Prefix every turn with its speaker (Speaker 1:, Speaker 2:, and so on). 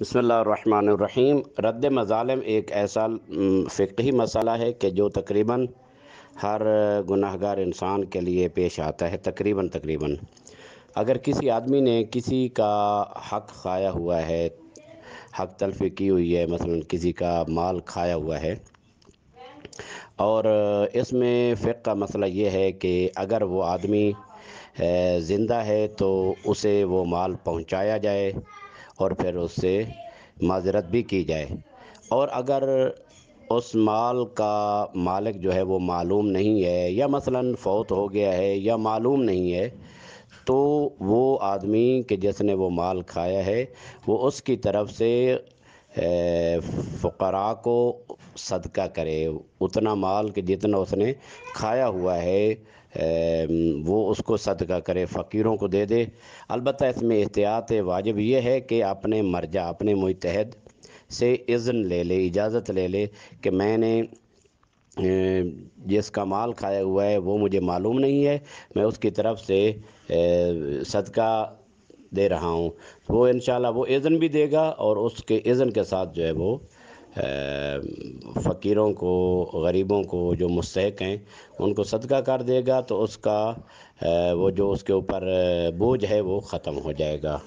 Speaker 1: بسم اللہ الرحمن الرحیم رد مظالم ایک ایسا فقہی مسئلہ ہے کہ جو تقریباً ہر گناہ گار انسان کے لیے پیش آتا ہے تقریباً تقریباً اگر کسی آدمی نے کسی کا حق کھایا ہوا ہے حق تلفی کی ہوئی ہے مثلاً کسی کا مال کھایا ہوا ہے اور اس میں فقہ کا مسئلہ یہ ہے کہ اگر وہ آدمی زندہ ہے تو اسے وہ مال پہنچایا جائے اور پھر اس سے معذرت بھی کی جائے اور اگر اس مال کا مالک جو ہے وہ معلوم نہیں ہے یا مثلا فوت ہو گیا ہے یا معلوم نہیں ہے تو وہ آدمی کہ جس نے وہ مال کھایا ہے وہ اس کی طرف سے فقراء کو صدقہ کرے اتنا مال کہ جتنا اس نے کھایا ہوا ہے وہ اس کو صدقہ کرے فقیروں کو دے دے البتہ اس میں احتیاط واجب یہ ہے کہ اپنے مرجع اپنے متحد سے اذن لے لے اجازت لے لے کہ میں نے جس کا مال کھایا ہوا ہے وہ مجھے معلوم نہیں ہے میں اس کی طرف سے صدقہ دے رہا ہوں وہ انشاءاللہ وہ اذن بھی دے گا اور اس کے اذن کے ساتھ جو ہے وہ فقیروں کو غریبوں کو جو مستحق ہیں ان کو صدقہ کر دے گا تو اس کا وہ جو اس کے اوپر بوجھ ہے وہ ختم ہو جائے گا